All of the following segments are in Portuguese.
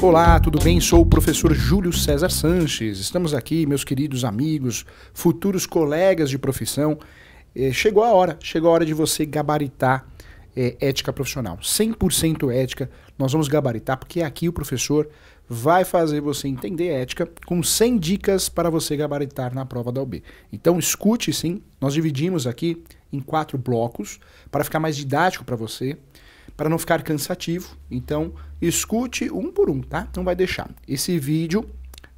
Olá, tudo bem? Sou o professor Júlio César Sanches. Estamos aqui, meus queridos amigos, futuros colegas de profissão. Eh, chegou a hora, chegou a hora de você gabaritar é, ética profissional. 100% ética, nós vamos gabaritar, porque aqui o professor vai fazer você entender ética com 100 dicas para você gabaritar na prova da OB. Então escute sim, nós dividimos aqui em quatro blocos para ficar mais didático para você para não ficar cansativo. Então, escute um por um, tá? Não vai deixar. Esse vídeo,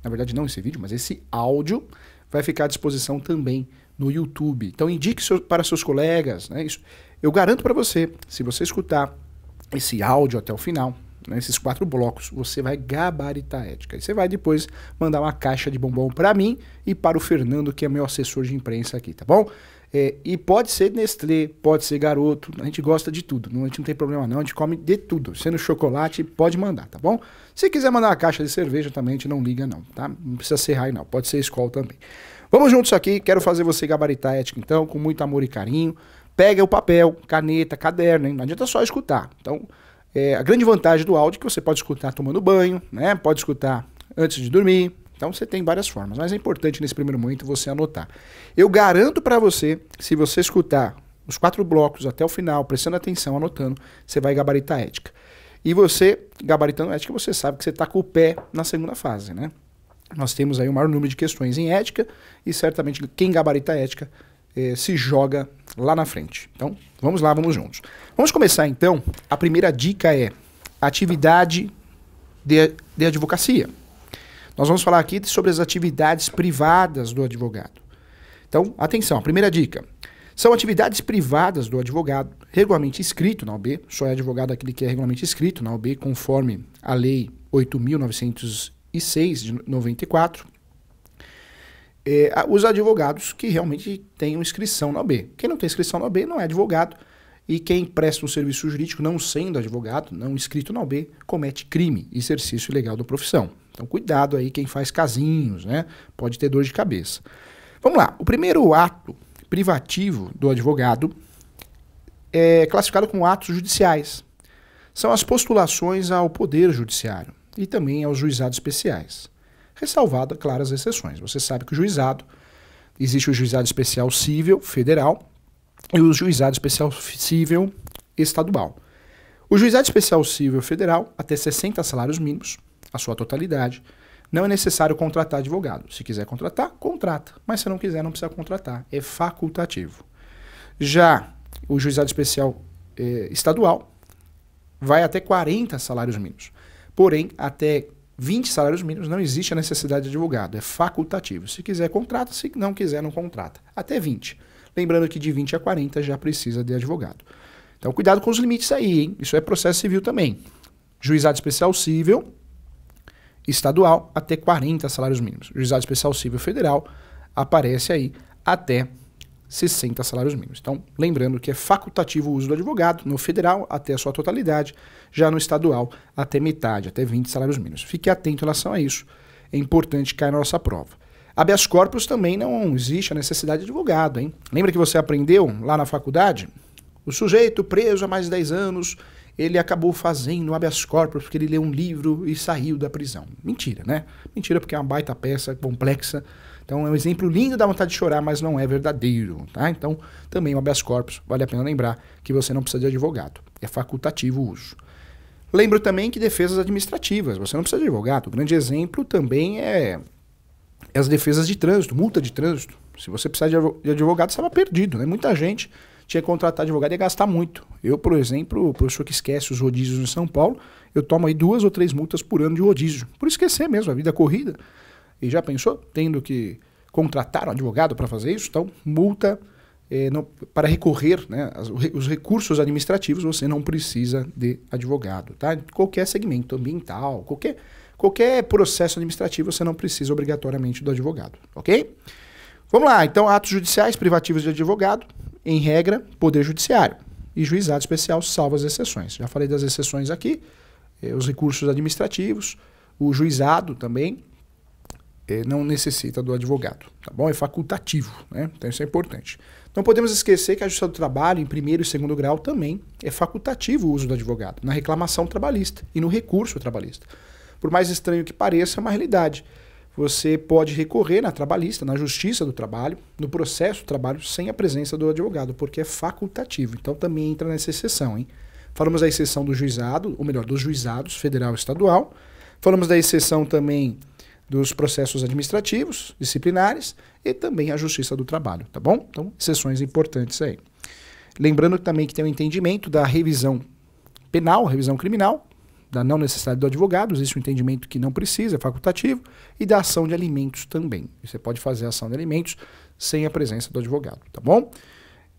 na verdade não esse vídeo, mas esse áudio vai ficar à disposição também no YouTube. Então, indique seu, para seus colegas, né? Isso, eu garanto para você, se você escutar esse áudio até o final, né, esses quatro blocos, você vai gabaritar a ética. E você vai depois mandar uma caixa de bombom para mim e para o Fernando, que é meu assessor de imprensa aqui, tá bom? É, e pode ser Nestlé, pode ser garoto, a gente gosta de tudo, a gente não tem problema não, a gente come de tudo. Sendo chocolate, pode mandar, tá bom? Se quiser mandar uma caixa de cerveja também, a gente não liga não, tá? Não precisa ser raio não, pode ser escola também. Vamos juntos aqui, quero fazer você gabaritar ética então, com muito amor e carinho. Pega o papel, caneta, caderno, hein? não adianta só escutar. Então, é, a grande vantagem do áudio é que você pode escutar tomando banho, né? Pode escutar antes de dormir, então você tem várias formas, mas é importante nesse primeiro momento você anotar. Eu garanto para você, se você escutar os quatro blocos até o final, prestando atenção, anotando, você vai gabaritar a ética. E você, gabaritando a ética, você sabe que você está com o pé na segunda fase, né? Nós temos aí o maior número de questões em ética e certamente quem gabarita a ética eh, se joga lá na frente. Então, vamos lá, vamos juntos. Vamos começar então. A primeira dica é atividade de, de advocacia. Nós vamos falar aqui sobre as atividades privadas do advogado. Então, atenção, primeira dica. São atividades privadas do advogado, regularmente escrito na OB, só é advogado aquele que é regularmente escrito na OB, conforme a Lei 8.906 de 94. É, os advogados que realmente tenham inscrição na OB. Quem não tem inscrição na OB não é advogado, e quem presta um serviço jurídico não sendo advogado, não inscrito na OB, comete crime, exercício ilegal da profissão. Então, cuidado aí quem faz casinhos, né? Pode ter dor de cabeça. Vamos lá. O primeiro ato privativo do advogado é classificado como atos judiciais. São as postulações ao Poder Judiciário e também aos juizados especiais. Ressalvada, é claro, as exceções. Você sabe que o juizado, existe o juizado especial civil, federal, e o juizado especial civil estadual. O juizado especial civil federal, até 60 salários mínimos, a sua totalidade. Não é necessário contratar advogado. Se quiser contratar, contrata. Mas se não quiser, não precisa contratar. É facultativo. Já o juizado especial eh, estadual vai até 40 salários mínimos. Porém, até 20 salários mínimos não existe a necessidade de advogado. É facultativo. Se quiser, contrata. Se não quiser, não contrata. Até 20. Lembrando que de 20 a 40 já precisa de advogado. Então, cuidado com os limites aí, hein? Isso é processo civil também. Juizado especial civil, estadual até 40 salários mínimos. Juizado especial civil federal aparece aí até 60 salários mínimos. Então, lembrando que é facultativo o uso do advogado no federal até a sua totalidade, já no estadual até metade, até 20 salários mínimos. Fique atento em relação a isso. É importante cair na nossa prova. Habeas corpus também não existe a necessidade de advogado, hein? Lembra que você aprendeu lá na faculdade? O sujeito preso há mais de 10 anos ele acabou fazendo um habeas corpus porque ele leu um livro e saiu da prisão. Mentira, né? Mentira porque é uma baita peça complexa. Então é um exemplo lindo, da vontade de chorar, mas não é verdadeiro, tá? Então também o habeas corpus, vale a pena lembrar que você não precisa de advogado. É facultativo o uso. Lembro também que defesas administrativas, você não precisa de advogado. O grande exemplo também é as defesas de trânsito, multa de trânsito. Se você precisar de advogado, estava perdido, né? Muita gente tinha que contratar advogado e gastar muito. Eu, por exemplo, o professor que esquece os rodízios em São Paulo, eu tomo aí duas ou três multas por ano de rodízio. Por esquecer mesmo, a vida corrida. E já pensou? Tendo que contratar um advogado para fazer isso? Então, multa eh, não, para recorrer, né, as, os recursos administrativos, você não precisa de advogado, tá? Qualquer segmento ambiental, qualquer Qualquer processo administrativo você não precisa obrigatoriamente do advogado, ok? Vamos lá, então, atos judiciais privativos de advogado, em regra, Poder Judiciário. E juizado especial, salvo as exceções. Já falei das exceções aqui, eh, os recursos administrativos, o juizado também eh, não necessita do advogado, tá bom? É facultativo, né? Então isso é importante. Não podemos esquecer que a Justiça do Trabalho, em primeiro e segundo grau, também é facultativo o uso do advogado, na reclamação trabalhista e no recurso trabalhista. Por mais estranho que pareça, é uma realidade. Você pode recorrer na trabalhista, na justiça do trabalho, no processo do trabalho, sem a presença do advogado, porque é facultativo. Então também entra nessa exceção, hein? Falamos da exceção do juizado, ou melhor, dos juizados federal e estadual. Falamos da exceção também dos processos administrativos, disciplinares e também a justiça do trabalho, tá bom? Então, exceções importantes aí. Lembrando também que tem o um entendimento da revisão penal, revisão criminal, da não necessidade do advogado, existe um entendimento que não precisa, é facultativo, e da ação de alimentos também. Você pode fazer a ação de alimentos sem a presença do advogado, tá bom?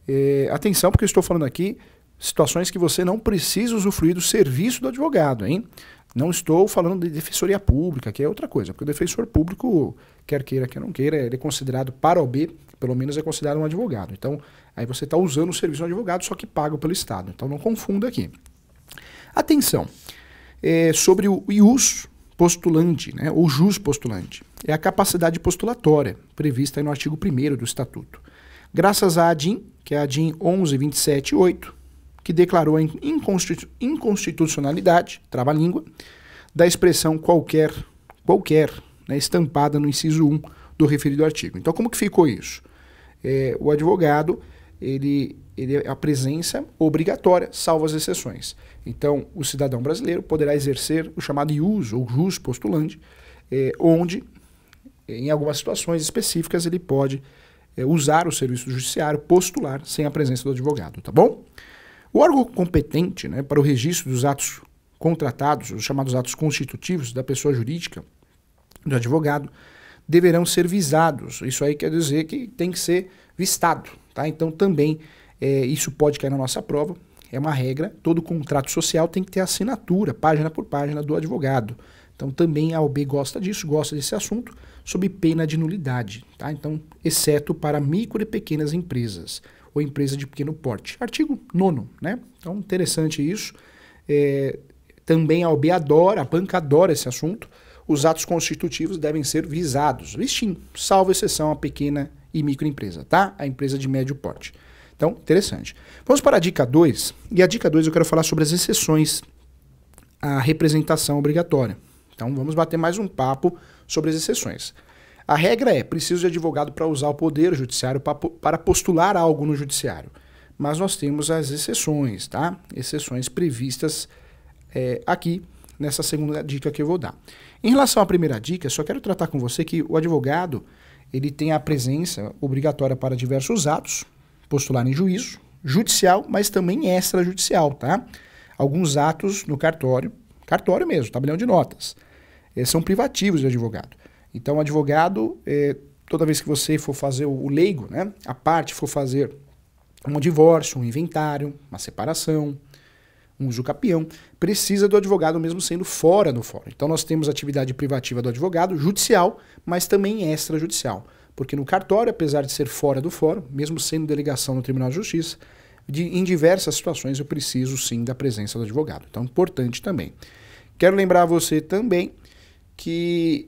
É, atenção, porque eu estou falando aqui situações que você não precisa usufruir do serviço do advogado, hein? Não estou falando de defensoria pública, que é outra coisa, porque o defensor público, quer queira, quer não queira, ele é considerado para o B, pelo menos é considerado um advogado. Então, aí você está usando o serviço do advogado, só que pago pelo Estado. Então, não confunda aqui. Atenção, é, sobre o ius postulante, né, ou jus postulante. É a capacidade postulatória prevista no artigo 1 do Estatuto. Graças à ADIM, que é a ADIM 11.27.8, que declarou a inconstitucionalidade, trava-língua, da expressão qualquer, qualquer, né, estampada no inciso 1 do referido artigo. Então, como que ficou isso? É, o advogado ele, ele é a presença obrigatória, salvo as exceções. Então, o cidadão brasileiro poderá exercer o chamado ius ou jus postulante, eh, é, onde, eh, em algumas situações específicas, ele pode é, usar o serviço judiciário, postular sem a presença do advogado, tá bom? O órgão competente né, para o registro dos atos contratados, os chamados atos constitutivos da pessoa jurídica, do advogado, deverão ser visados. Isso aí quer dizer que tem que ser vistado, Tá? Então também é, isso pode cair na nossa prova. É uma regra. Todo contrato social tem que ter assinatura, página por página, do advogado. Então também a OB gosta disso, gosta desse assunto, sob pena de nulidade. Tá? Então, exceto para micro e pequenas empresas ou empresa de pequeno porte. Artigo 9, né? Então, interessante isso. É, também a OB adora, a banca adora esse assunto os atos constitutivos devem ser visados, listim, salvo exceção a pequena e microempresa, tá? A empresa de médio porte. Então, interessante. Vamos para a dica 2. E a dica 2 eu quero falar sobre as exceções à representação obrigatória. Então, vamos bater mais um papo sobre as exceções. A regra é: preciso de advogado para usar o poder judiciário para postular algo no judiciário. Mas nós temos as exceções, tá? Exceções previstas é, aqui nessa segunda dica que eu vou dar. Em relação à primeira dica, só quero tratar com você que o advogado ele tem a presença obrigatória para diversos atos, postular em juízo, judicial, mas também extrajudicial, tá? Alguns atos no cartório, cartório mesmo, tabelião de notas, eh, são privativos do advogado. Então, o advogado, eh, toda vez que você for fazer o leigo, né, a parte for fazer um divórcio, um inventário, uma separação, um usucapião, precisa do advogado mesmo sendo fora no fórum. Então nós temos atividade privativa do advogado, judicial, mas também extrajudicial. Porque no cartório, apesar de ser fora do fórum, mesmo sendo delegação no Tribunal de Justiça, de, em diversas situações eu preciso sim da presença do advogado. Então, importante também. Quero lembrar a você também que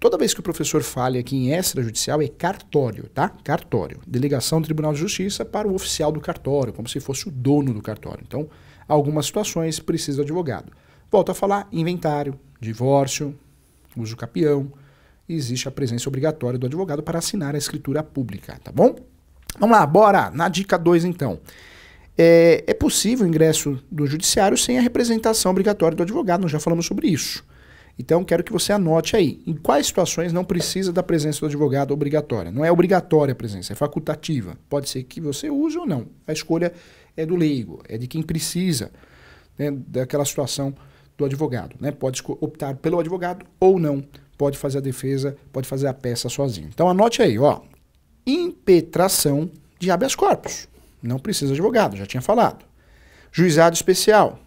toda vez que o professor fale aqui em extrajudicial é cartório, tá? Cartório. Delegação do Tribunal de Justiça para o oficial do cartório, como se fosse o dono do cartório. Então, algumas situações precisa advogado. Volto a falar: inventário, divórcio, uso capião. Existe a presença obrigatória do advogado para assinar a escritura pública, tá bom? Vamos lá, bora! Na dica 2, então. É, é possível o ingresso do judiciário sem a representação obrigatória do advogado, nós já falamos sobre isso. Então, quero que você anote aí em quais situações não precisa da presença do advogado obrigatória. Não é obrigatória a presença, é facultativa. Pode ser que você use ou não. A escolha é do leigo, é de quem precisa né, daquela situação do advogado. Né? Pode optar pelo advogado ou não, pode fazer a defesa, pode fazer a peça sozinho. Então anote aí, ó, impetração de habeas corpus. Não precisa de advogado, já tinha falado. Juizado especial.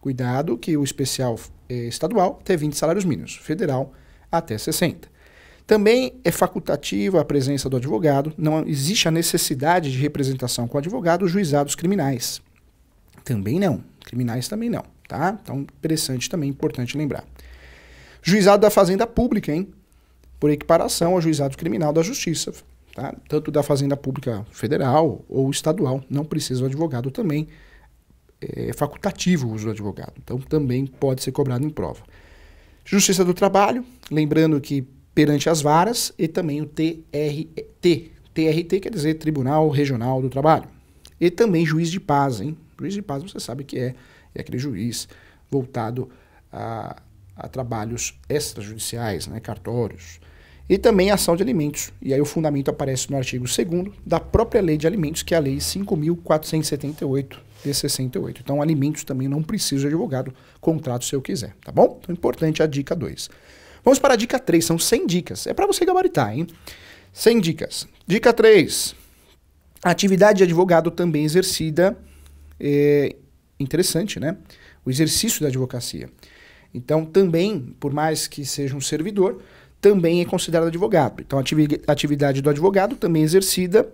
Cuidado que o especial é, estadual até 20 salários mínimos, federal até 60. Também é facultativa a presença do advogado, não existe a necessidade de representação com advogado juizados criminais. Também não, criminais também não, tá? Então, interessante também, importante lembrar. Juizado da Fazenda Pública, hein? Por equiparação ao juizado criminal da Justiça, tá? Tanto da Fazenda Pública Federal ou Estadual, não precisa o advogado também, eh, é facultativo o uso do advogado. Então, também pode ser cobrado em prova. Justiça do Trabalho, lembrando que perante as varas e também o TRT. TRT quer dizer Tribunal Regional do Trabalho. E também juiz de paz, hein? Juiz de paz, você sabe que é, é aquele juiz voltado a, a trabalhos extrajudiciais, né? cartórios. E também ação de alimentos. E aí o fundamento aparece no artigo 2 da própria Lei de Alimentos, que é a Lei 5478 de 68. Então, alimentos também não precisa de advogado, contrato se eu quiser, tá bom? Então, importante a dica 2. Vamos para a dica 3, são 100 dicas. É para você gabaritar, hein? 100 dicas. Dica 3. Atividade de advogado também exercida. É interessante, né? O exercício da advocacia. Então, também, por mais que seja um servidor, também é considerado advogado. Então, a atividade do advogado também é exercida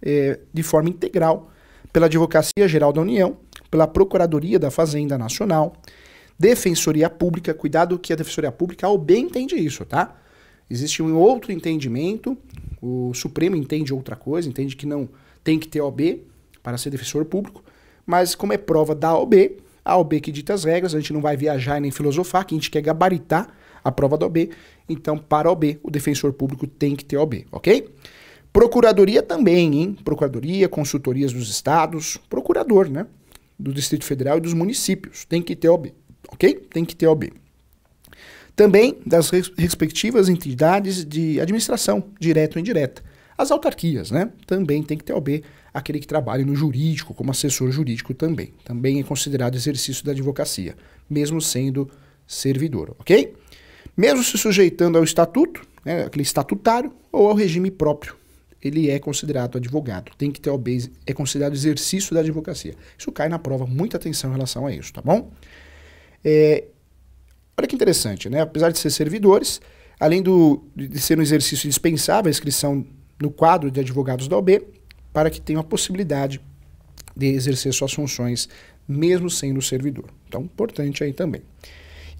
é, de forma integral pela Advocacia Geral da União, pela Procuradoria da Fazenda Nacional, Defensoria Pública, cuidado que a Defensoria Pública, ao bem, entende isso, tá? Existe um outro entendimento, o Supremo entende outra coisa, entende que não tem que ter OB para ser defensor público, mas como é prova da OB, a OB que dita as regras, a gente não vai viajar nem filosofar, que a gente quer gabaritar a prova da OB, então para a OB, o defensor público tem que ter OB, ok? Procuradoria também, hein? Procuradoria, consultorias dos estados, procurador, né? Do Distrito Federal e dos municípios, tem que ter OB ok? Tem que ter OB. Também das respectivas entidades de administração, direta ou indireta. As autarquias, né? Também tem que ter OB, aquele que trabalha no jurídico, como assessor jurídico também. Também é considerado exercício da advocacia, mesmo sendo servidor, ok? Mesmo se sujeitando ao estatuto, né, aquele estatutário, ou ao regime próprio, ele é considerado advogado. Tem que ter OB, é considerado exercício da advocacia. Isso cai na prova, muita atenção em relação a isso, tá bom? É, olha que interessante, né? Apesar de ser servidores, além do, de ser um exercício dispensável a inscrição no quadro de advogados da OB, para que tenham a possibilidade de exercer suas funções, mesmo sendo servidor. Então, importante aí também.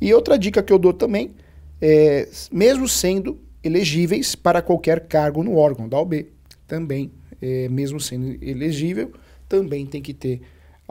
E outra dica que eu dou também, é, mesmo sendo elegíveis para qualquer cargo no órgão da OB, também, é, mesmo sendo elegível, também tem que ter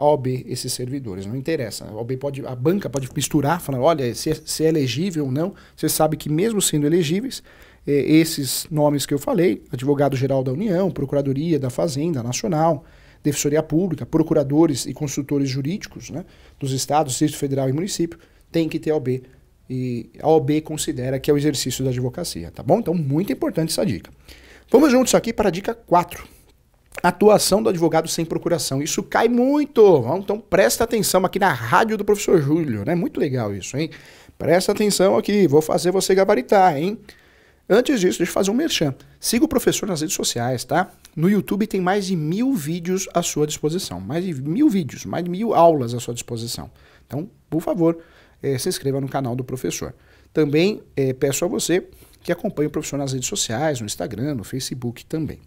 a OB esses servidores, não interessa. A OB pode, a banca pode misturar, falar, olha, se é, se é elegível ou não, você sabe que mesmo sendo elegíveis, é, esses nomes que eu falei, advogado-geral da União, Procuradoria da Fazenda Nacional, Defensoria Pública, procuradores e consultores jurídicos né, dos estados, Distrito Federal e município, tem que ter a OB. E a OB considera que é o exercício da advocacia, tá bom? Então, muito importante essa dica. Vamos juntos aqui para a dica 4 atuação do advogado sem procuração. Isso cai muito. Então presta atenção aqui na rádio do professor Júlio, né? Muito legal isso, hein? Presta atenção aqui, vou fazer você gabaritar, hein? Antes disso, deixa eu fazer um merchan. Siga o professor nas redes sociais, tá? No YouTube tem mais de mil vídeos à sua disposição. Mais de mil vídeos, mais de mil aulas à sua disposição. Então, por favor, eh, se inscreva no canal do professor. Também eh, peço a você que acompanha o profissional nas redes sociais, no Instagram, no Facebook também.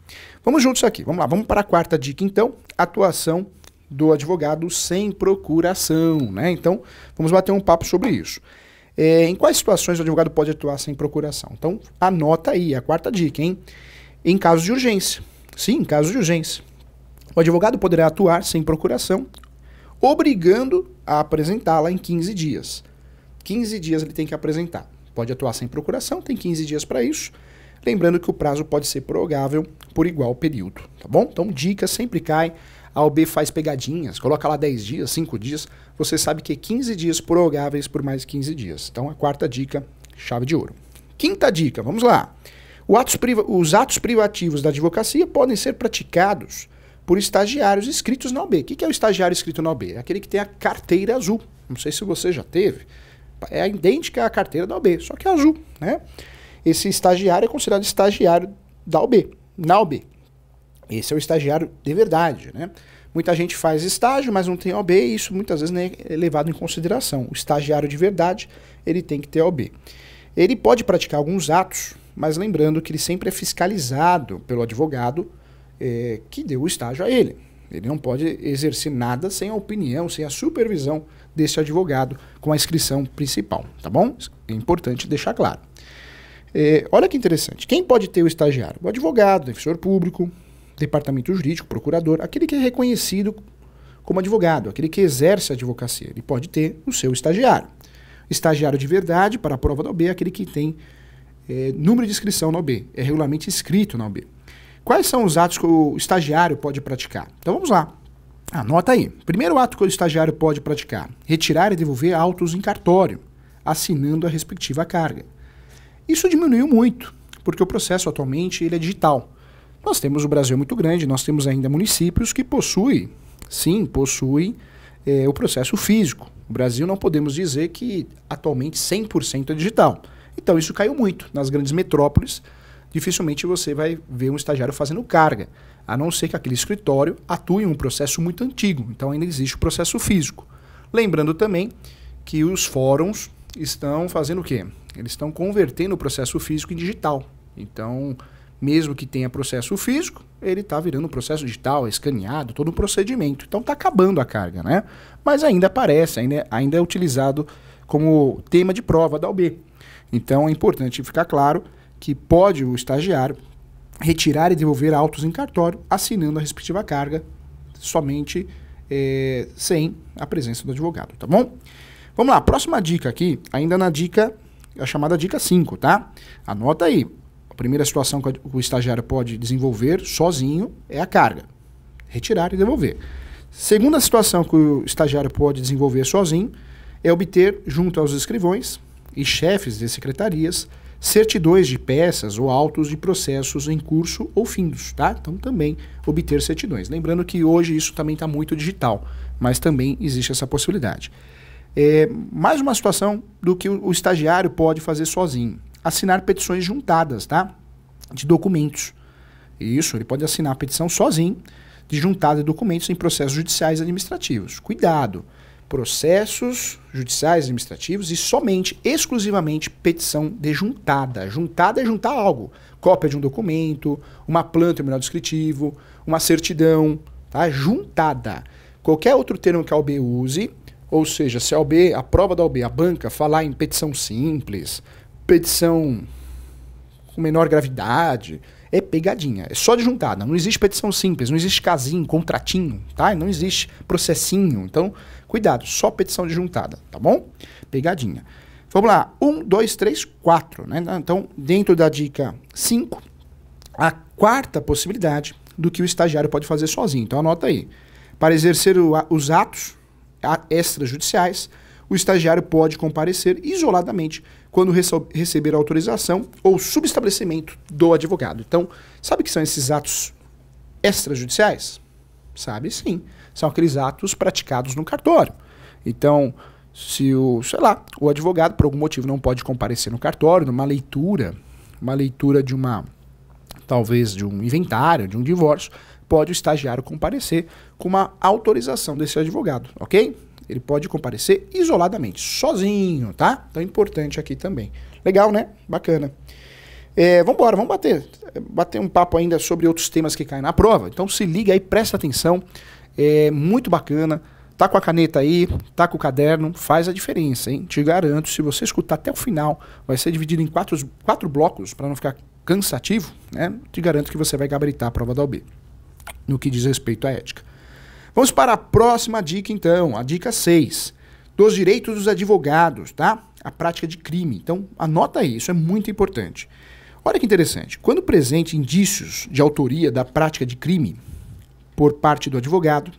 Vamos juntos aqui, vamos lá, vamos para a quarta dica então, atuação do advogado sem procuração, né? Então, vamos bater um papo sobre isso. É, em quais situações o advogado pode atuar sem procuração? Então, anota aí a quarta dica, hein? Em caso de urgência. Sim, em caso de urgência. O advogado poderá atuar sem procuração, obrigando a apresentá-la em 15 dias. 15 dias ele tem que apresentar pode atuar sem procuração, tem 15 dias para isso. Lembrando que o prazo pode ser prorrogável por igual período, tá bom? Então, dica sempre cai. A OB faz pegadinhas, coloca lá 10 dias, 5 dias. Você sabe que 15 dias prorrogáveis por mais 15 dias. Então, a quarta dica, chave de ouro. Quinta dica, vamos lá. Atos os atos privativos da advocacia podem ser praticados por estagiários inscritos na OB. O que é o estagiário inscrito na OB? É aquele que tem a carteira azul. Não sei se você já teve é idêntica à carteira da OB, só que é azul, né? Esse estagiário é considerado estagiário da OB, na OB. Esse é o estagiário de verdade, né? Muita gente faz estágio, mas não tem OB, e isso muitas vezes nem é levado em consideração. O estagiário de verdade, ele tem que ter OB. Ele pode praticar alguns atos, mas lembrando que ele sempre é fiscalizado pelo advogado eh, que deu o estágio a ele. Ele não pode exercer nada sem a opinião, sem a supervisão desse advogado com a inscrição principal, tá bom? É importante deixar claro. É, olha que interessante. Quem pode ter o estagiário? O advogado, defensor público, departamento jurídico, procurador, aquele que é reconhecido como advogado, aquele que exerce a advocacia. Ele pode ter o seu estagiário. Estagiário de verdade, para a prova da OB, é aquele que tem é, número de inscrição na OB, é regularmente inscrito na OB. Quais são os atos que o estagiário pode praticar? Então vamos lá. Anota aí. Primeiro ato que o estagiário pode praticar: retirar e devolver autos em cartório, assinando a respectiva carga. Isso diminuiu muito, porque o processo atualmente ele é digital. Nós temos o Brasil muito grande, nós temos ainda municípios que possuem, sim, possuem é, o processo físico. O Brasil não podemos dizer que atualmente 100% é digital. Então isso caiu muito nas grandes metrópoles dificilmente você vai ver um estagiário fazendo carga, a não ser que aquele escritório atue em um processo muito antigo. Então ainda existe o processo físico. Lembrando também que os fóruns estão fazendo o quê? Eles estão convertendo o processo físico em digital. Então, mesmo que tenha processo físico, ele está virando um processo digital, escaneado, todo um procedimento. Então está acabando a carga, né? Mas ainda aparece, ainda, é, ainda é utilizado como tema de prova da UB. Então é importante ficar claro que pode o estagiário retirar e devolver autos em cartório, assinando a respectiva carga somente é, sem a presença do advogado, tá bom? Vamos lá, próxima dica aqui, ainda na dica, a chamada dica 5, tá? Anota aí. A primeira situação que o estagiário pode desenvolver sozinho é a carga, retirar e devolver. Segunda situação que o estagiário pode desenvolver sozinho é obter, junto aos escrivões e chefes de secretarias, certidões de peças ou autos de processos em curso ou findos, tá? Então também obter certidões. Lembrando que hoje isso também está muito digital, mas também existe essa possibilidade. É, mais uma situação do que o, estagiário pode fazer sozinho: assinar petições juntadas, tá? De documentos. Isso, ele pode assinar a petição sozinho de juntada de documentos em processos judiciais administrativos. Cuidado! processos judiciais administrativos e somente, exclusivamente, petição de juntada. Juntada é juntar algo. Cópia de um documento, uma planta terminal descritivo, uma certidão, tá? Juntada. Qualquer outro termo que a OB use, ou seja, se a OB, a prova da OB, a banca, falar em petição simples, petição com menor gravidade, é pegadinha. É só de juntada. Não existe petição simples, não existe casinho, contratinho, tá? Não existe processinho. Então, cuidado, só petição de juntada, tá bom? Pegadinha. Vamos lá, um, dois, três, quatro, né? Então, dentro da dica 5, a quarta possibilidade do que o estagiário pode fazer sozinho. Então, anota aí. Para exercer o, os atos extrajudiciais, o estagiário pode comparecer isoladamente quando receber autorização ou subestabelecimento do advogado. Então, sabe que são esses atos extrajudiciais? Sabe sim. São aqueles atos praticados no cartório. Então, se o, sei lá, o advogado por algum motivo não pode comparecer no cartório, numa leitura, uma leitura de uma talvez de um inventário, de um divórcio, pode o estagiário comparecer com uma autorização desse advogado, OK? Ele pode comparecer isoladamente, sozinho, tá? Então é importante aqui também. Legal, né? Bacana. É, vamos embora, vamos bater, bater um papo ainda sobre outros temas que caem na prova. Então se liga aí, presta atenção. É muito bacana. Tá com a caneta aí, tá com o caderno, faz a diferença, hein? Te garanto, se você escutar até o final, vai ser dividido em quatro, quatro blocos para não ficar cansativo, né? Te garanto que você vai gabaritar a prova da OB no que diz respeito à ética. Vamos para a próxima dica, então, a dica 6, dos direitos dos advogados, tá? A prática de crime. Então, anota aí, isso é muito importante. Olha que interessante. Quando presente indícios de autoria da prática de crime por parte do advogado,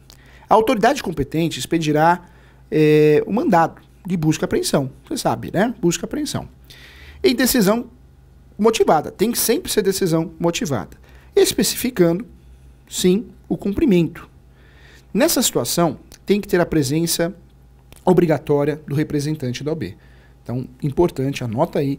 a autoridade competente expedirá é, o mandado de busca e apreensão. Você sabe, né? Busca e apreensão. Em decisão motivada. Tem que sempre ser decisão motivada. Especificando, sim, o cumprimento Nessa situação, tem que ter a presença obrigatória do representante da OB. Então, importante, anota aí,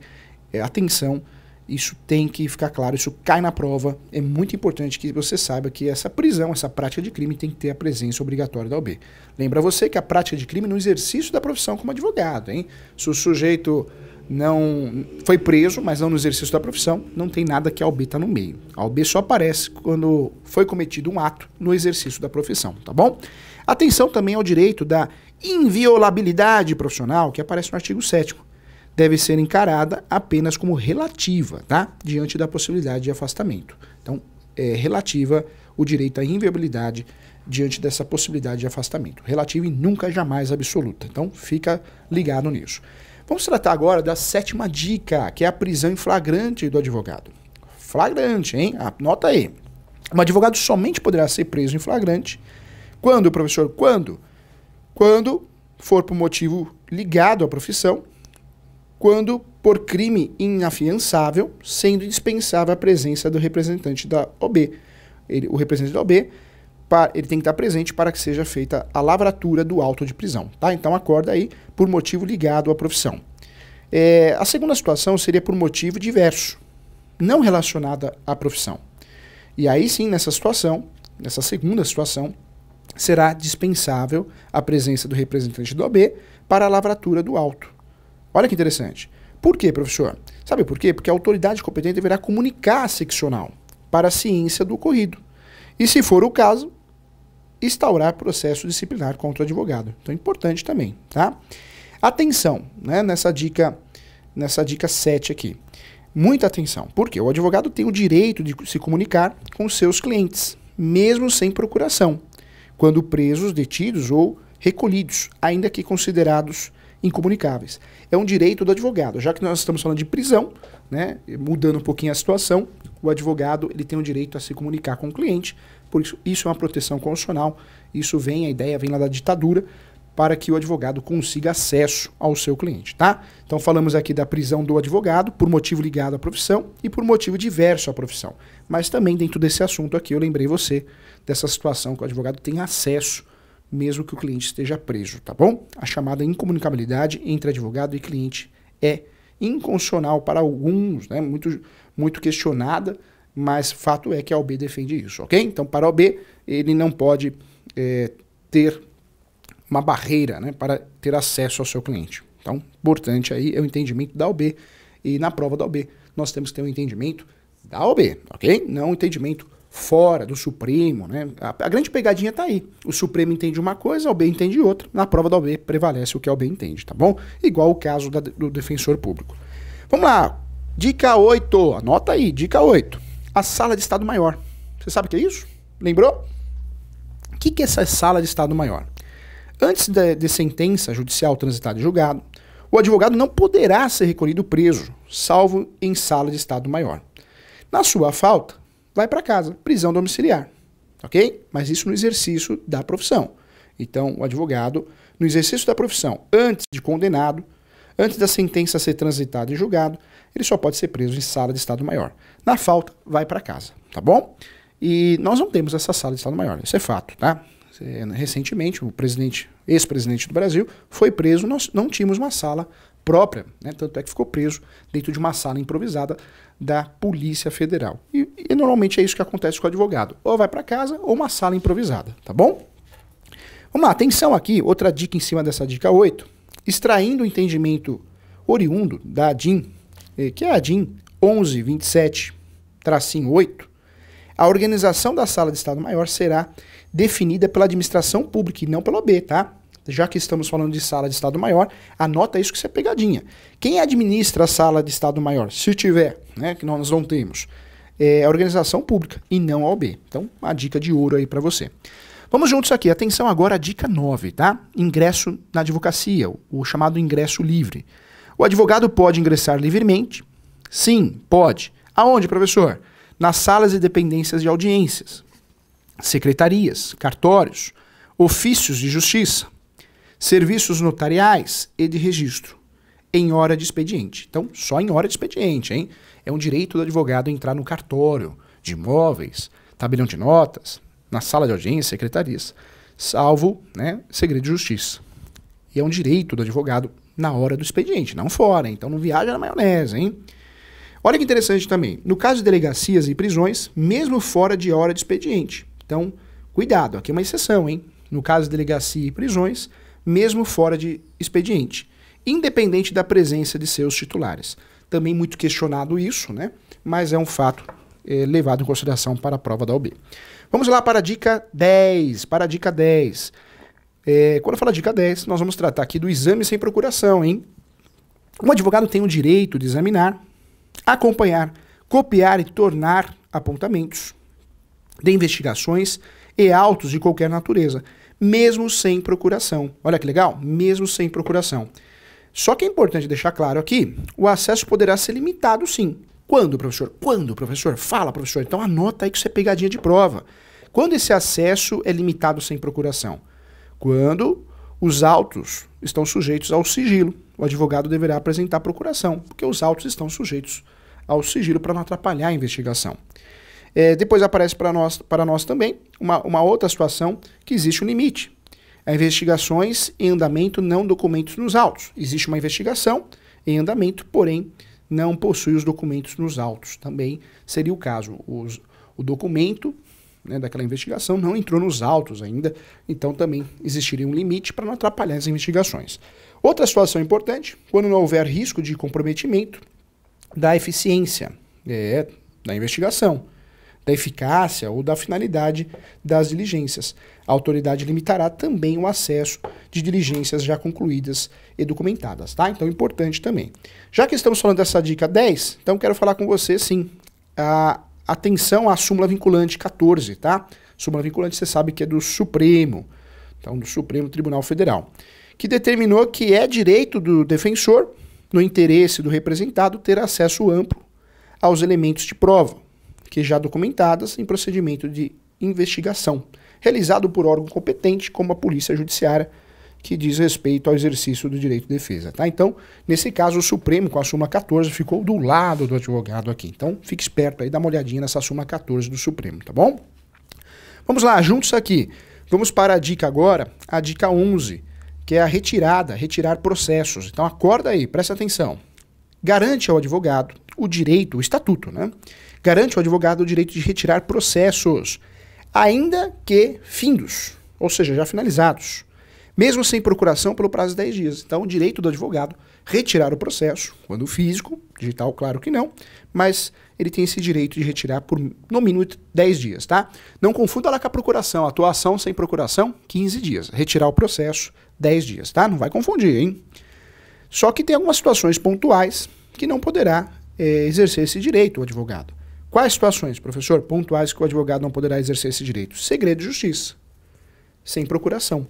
é, atenção, isso tem que ficar claro, isso cai na prova. É muito importante que você saiba que essa prisão, essa prática de crime tem que ter a presença obrigatória da OB. Lembra você que a prática de crime no exercício da profissão como advogado, hein? Se o sujeito não foi preso, mas não no exercício da profissão, não tem nada que a OB está no meio. A OB só aparece quando foi cometido um ato no exercício da profissão, tá bom? Atenção também ao direito da inviolabilidade profissional, que aparece no artigo 7 deve ser encarada apenas como relativa, tá? Diante da possibilidade de afastamento. Então, é relativa o direito à inviabilidade diante dessa possibilidade de afastamento. Relativa e nunca jamais absoluta. Então, fica ligado nisso. Vamos tratar agora da sétima dica, que é a prisão em flagrante do advogado. Flagrante, hein? Anota ah, aí. Um advogado somente poderá ser preso em flagrante quando, professor, quando? Quando for por motivo ligado à profissão, quando por crime inafiançável, sendo indispensável a presença do representante da OB. Ele, o representante da OB ele tem que estar presente para que seja feita a lavratura do auto de prisão. Tá? Então acorda aí por motivo ligado à profissão. É, a segunda situação seria por motivo diverso, não relacionada à profissão. E aí sim, nessa situação, nessa segunda situação, será dispensável a presença do representante do OB para a lavratura do auto. Olha que interessante. Por quê, professor? Sabe por quê? Porque a autoridade competente deverá comunicar à seccional para a ciência do ocorrido. E se for o caso, instaurar processo disciplinar contra o advogado. Então é importante também, tá? Atenção, né, nessa dica nessa dica 7 aqui. Muita atenção, porque o advogado tem o direito de se comunicar com seus clientes, mesmo sem procuração, quando presos, detidos ou recolhidos, ainda que considerados incomunicáveis. É um direito do advogado. Já que nós estamos falando de prisão, né, mudando um pouquinho a situação, o advogado ele tem o direito a se comunicar com o cliente, por isso, isso é uma proteção constitucional. Isso vem, a ideia vem lá da ditadura, para que o advogado consiga acesso ao seu cliente, tá? Então falamos aqui da prisão do advogado por motivo ligado à profissão e por motivo diverso à profissão. Mas também dentro desse assunto aqui eu lembrei você dessa situação que o advogado tem acesso mesmo que o cliente esteja preso, tá bom? A chamada incomunicabilidade entre advogado e cliente é inconstitucional para alguns, né? Muito muito questionada mas fato é que a OB defende isso, ok? Então, para a OB, ele não pode é, ter uma barreira né, para ter acesso ao seu cliente. Então, importante aí é o entendimento da OB. E na prova da OB, nós temos que ter um entendimento da OB, ok? Não um entendimento fora do Supremo, né? A, a grande pegadinha está aí. O Supremo entende uma coisa, a OB entende outra. Na prova da OB, prevalece o que a OB entende, tá bom? Igual o caso da, do defensor público. Vamos lá. Dica 8. Anota aí, dica 8 a sala de Estado Maior. Você sabe o que é isso? Lembrou? O que, que é essa sala de Estado Maior? Antes de, de sentença judicial transitada em julgado, o advogado não poderá ser recolhido preso, salvo em sala de Estado Maior. Na sua falta, vai para casa, prisão domiciliar. Ok? Mas isso no exercício da profissão. Então, o advogado, no exercício da profissão, antes de condenado, antes da sentença ser transitada e julgado, ele só pode ser preso em sala de Estado Maior. Na falta, vai para casa, tá bom? E nós não temos essa sala de Estado Maior, isso é fato, tá? Recentemente, o presidente, ex-presidente do Brasil, foi preso, nós não tínhamos uma sala própria, né? tanto é que ficou preso dentro de uma sala improvisada da Polícia Federal. E, e normalmente é isso que acontece com o advogado, ou vai para casa ou uma sala improvisada, tá bom? Vamos lá, atenção aqui, outra dica em cima dessa dica 8. Extraindo o entendimento oriundo da DIN é, que é a DIN 1127-8, a organização da sala de Estado Maior será definida pela administração pública e não pela OB, tá? Já que estamos falando de sala de Estado Maior, anota isso que você é pegadinha. Quem administra a sala de Estado Maior? Se tiver, né, que nós não temos, é a organização pública e não a OB. Então, uma dica de ouro aí para você. Vamos juntos aqui. Atenção agora à dica 9, tá? Ingresso na advocacia, o chamado ingresso livre. O advogado pode ingressar livremente? Sim, pode. Aonde, professor? Nas salas e dependências de audiências, secretarias, cartórios, ofícios de justiça, serviços notariais e de registro, em hora de expediente. Então, só em hora de expediente, hein? É um direito do advogado entrar no cartório, de imóveis, tabelião de notas, na sala de audiência, secretarias, salvo né, segredo de justiça. E é um direito do advogado na hora do expediente, não fora. Então não viaja na maionese, hein? Olha que interessante também. No caso de delegacias e prisões, mesmo fora de hora de expediente. Então, cuidado, aqui é uma exceção, hein? No caso de delegacia e prisões, mesmo fora de expediente, independente da presença de seus titulares. Também muito questionado isso, né? Mas é um fato é, levado em consideração para a prova da OB. Vamos lá para a dica 10. Para a dica 10. É, quando eu falar dica 10, nós vamos tratar aqui do exame sem procuração, hein? Um advogado tem o direito de examinar, acompanhar, copiar e tornar apontamentos de investigações e autos de qualquer natureza, mesmo sem procuração. Olha que legal, mesmo sem procuração. Só que é importante deixar claro aqui, o acesso poderá ser limitado sim. Quando, professor? Quando, professor? Fala, professor. Então anota aí que isso é pegadinha de prova. Quando esse acesso é limitado sem procuração? quando os autos estão sujeitos ao sigilo. O advogado deverá apresentar procuração, porque os autos estão sujeitos ao sigilo para não atrapalhar a investigação. É, depois aparece para nós, para nós também uma, uma outra situação que existe um limite. A investigações em andamento não documentos nos autos. Existe uma investigação em andamento, porém não possui os documentos nos autos. Também seria o caso. Os, o documento né, daquela investigação não entrou nos autos ainda, então também existiria um limite para não atrapalhar as investigações. Outra situação importante, quando não houver risco de comprometimento da eficiência é, da investigação, da eficácia ou da finalidade das diligências. A autoridade limitará também o acesso de diligências já concluídas e documentadas, tá? Então, importante também. Já que estamos falando dessa dica 10, então quero falar com você, sim, a Atenção à súmula vinculante 14, tá? Súmula vinculante você sabe que é do Supremo, então do Supremo Tribunal Federal, que determinou que é direito do defensor, no interesse do representado, ter acesso amplo aos elementos de prova, que já documentadas em procedimento de investigação, realizado por órgão competente como a Polícia Judiciária que diz respeito ao exercício do direito de defesa. Tá? Então, nesse caso, o Supremo, com a Suma 14, ficou do lado do advogado aqui. Então, fique esperto aí, dá uma olhadinha nessa Suma 14 do Supremo, tá bom? Vamos lá, juntos aqui. Vamos para a dica agora, a dica 11, que é a retirada, retirar processos. Então, acorda aí, presta atenção. Garante ao advogado o direito, o estatuto, né? Garante ao advogado o direito de retirar processos, ainda que findos, ou seja, já finalizados mesmo sem procuração pelo prazo de 10 dias. Então, o direito do advogado retirar o processo, quando físico, digital, claro que não, mas ele tem esse direito de retirar por no mínimo 10 dias, tá? Não confunda lá com a procuração, atuação sem procuração, 15 dias. Retirar o processo, 10 dias, tá? Não vai confundir, hein? Só que tem algumas situações pontuais que não poderá é, exercer esse direito o advogado. Quais situações, professor, pontuais que o advogado não poderá exercer esse direito? Segredo de justiça, sem procuração.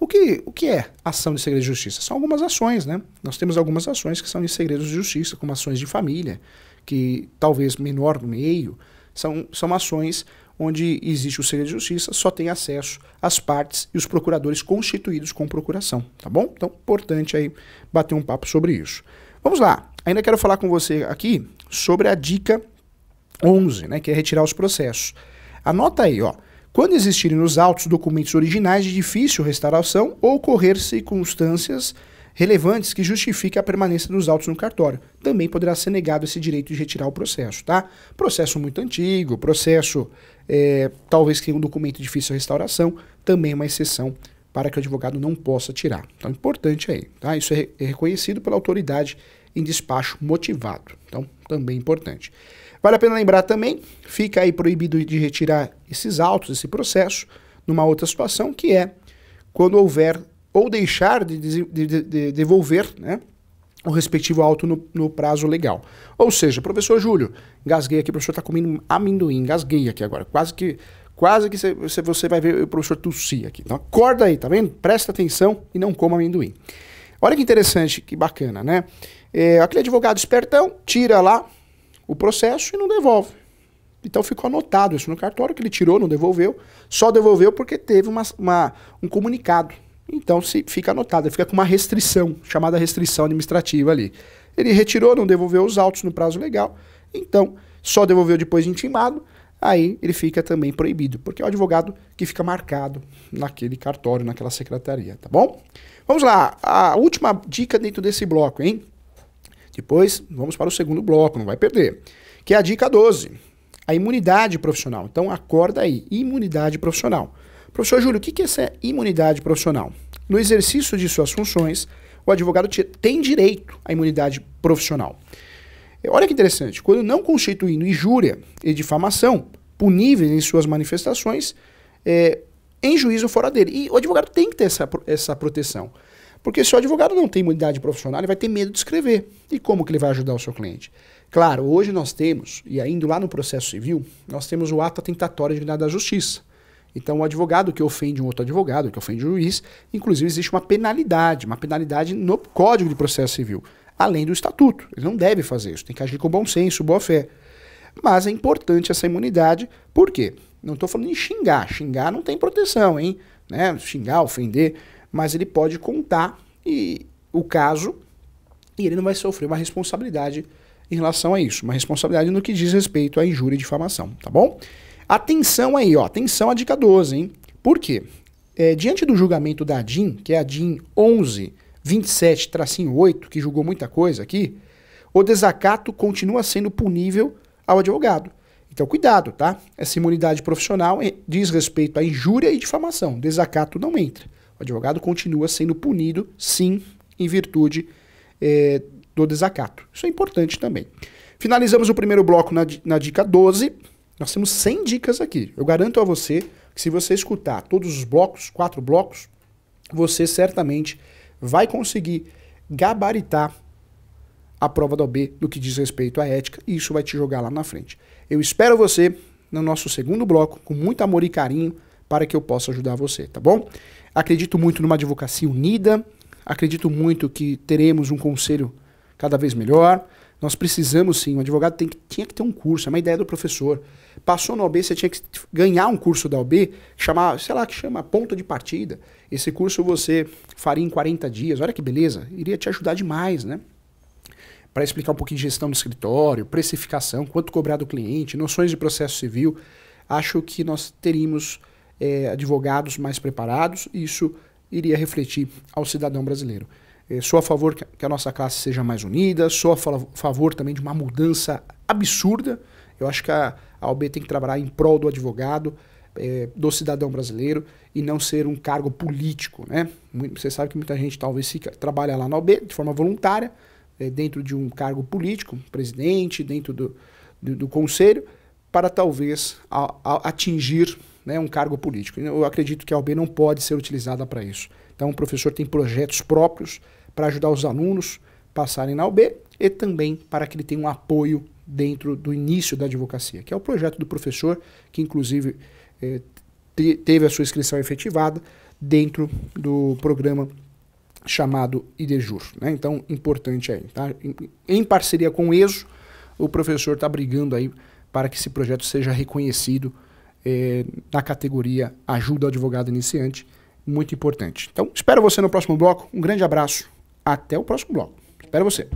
O que, o que é ação de segredo de justiça? São algumas ações, né? Nós temos algumas ações que são em segredos de justiça, como ações de família, que talvez menor no meio, são, são ações onde existe o segredo de justiça, só tem acesso as partes e os procuradores constituídos com procuração, tá bom? Então, importante aí bater um papo sobre isso. Vamos lá. Ainda quero falar com você aqui sobre a dica 11, né, que é retirar os processos. Anota aí, ó quando existirem nos autos documentos originais de difícil restauração ou ocorrer circunstâncias relevantes que justifiquem a permanência dos autos no cartório. Também poderá ser negado esse direito de retirar o processo, tá? Processo muito antigo, processo é, talvez que tenha um documento difícil restauração, também é uma exceção para que o advogado não possa tirar. Então, importante aí, tá? Isso é, é reconhecido pela autoridade em despacho motivado. Então, também importante. Vale a pena lembrar também, fica aí proibido de retirar esses autos, esse processo, numa outra situação, que é quando houver ou deixar de, de, de, de devolver né, o respectivo auto no, no, prazo legal. Ou seja, professor Júlio, gasguei aqui, o professor está comendo amendoim, gasguei aqui agora, quase que quase que você, você vai ver o professor tossir aqui. Então acorda aí, tá vendo? Presta atenção e não coma amendoim. Olha que interessante, que bacana, né? É, aquele advogado espertão tira lá o processo e não devolve. Então ficou anotado isso no cartório, que ele tirou, não devolveu, só devolveu porque teve uma, uma um comunicado. Então se fica anotado, ele fica com uma restrição, chamada restrição administrativa ali. Ele retirou, não devolveu os autos no prazo legal, então só devolveu depois de intimado, aí ele fica também proibido, porque é o advogado que fica marcado naquele cartório, naquela secretaria, tá bom? Vamos lá, a última dica dentro desse bloco, hein? Depois vamos para o segundo bloco, não vai perder. Que é a dica 12, a imunidade profissional. Então acorda aí, imunidade profissional. Professor Júlio, o que é essa imunidade profissional? No exercício de suas funções, o advogado tem direito à imunidade profissional. É, olha que interessante, quando não constituindo injúria e difamação puníveis em suas manifestações, é, em juízo fora dele. E o advogado tem que ter essa, essa proteção. Porque se o advogado não tem imunidade profissional, ele vai ter medo de escrever. E como que ele vai ajudar o seu cliente? Claro, hoje nós temos, e ainda lá no processo civil, nós temos o ato atentatório de da justiça. Então, o advogado que ofende um outro advogado, que ofende o juiz, inclusive existe uma penalidade, uma penalidade no Código de Processo Civil, além do estatuto. Ele não deve fazer isso, tem que agir com bom senso, boa fé. Mas é importante essa imunidade, por quê? Não estou falando em xingar, xingar não tem proteção, hein? Né? Xingar, ofender mas ele pode contar e o caso e ele não vai sofrer uma responsabilidade em relação a isso, uma responsabilidade no que diz respeito à injúria e difamação, tá bom? Atenção aí, ó, atenção à dica 12, hein? Por quê? É, diante do julgamento da DIN, que é a DIN 11 27-8, que julgou muita coisa aqui, o desacato continua sendo punível ao advogado. Então, cuidado, tá? Essa imunidade profissional eh, diz respeito à injúria e difamação. Desacato não entra. O advogado continua sendo punido, sim, em virtude é, do desacato. Isso é importante também. Finalizamos o primeiro bloco na, na dica 12. Nós temos 100 dicas aqui. Eu garanto a você que se você escutar todos os blocos, quatro blocos, você certamente vai conseguir gabaritar a prova da OB no que diz respeito à ética e isso vai te jogar lá na frente. Eu espero você no nosso segundo bloco com muito amor e carinho para que eu possa ajudar você, tá bom? Acredito muito numa advocacia unida, acredito muito que teremos um conselho cada vez melhor. Nós precisamos sim, o um advogado tem que, tinha que ter um curso, é uma ideia do professor. Passou na OB, você tinha que ganhar um curso da OB, chamar, sei lá, que chama ponta de partida. Esse curso você faria em 40 dias, olha que beleza, iria te ajudar demais, né? Para explicar um pouquinho de gestão do escritório, precificação, quanto cobrar do cliente, noções de processo civil. Acho que nós teríamos é, advogados mais preparados, e isso iria refletir ao cidadão brasileiro. É, sou a favor que a nossa classe seja mais unida, sou a favor também de uma mudança absurda. Eu acho que a, a OB tem que trabalhar em prol do advogado, é, do cidadão brasileiro, e não ser um cargo político. Né? Você sabe que muita gente talvez se, trabalha lá na OB de forma voluntária, é, dentro de um cargo político, presidente, dentro do, do, do conselho, para talvez a, a, atingir né, um cargo político. Eu acredito que a UB não pode ser utilizada para isso. Então, o professor tem projetos próprios para ajudar os alunos a passarem na UB e também para que ele tenha um apoio dentro do início da advocacia, que é o projeto do professor, que inclusive eh, te, teve a sua inscrição efetivada dentro do programa chamado IDEJUR. Né? Então, importante aí. Tá? Em, em parceria com o ESO, o professor está brigando aí para que esse projeto seja reconhecido é, na categoria Ajuda ao Advogado Iniciante. Muito importante. Então, espero você no próximo bloco. Um grande abraço. Até o próximo bloco. Espero você.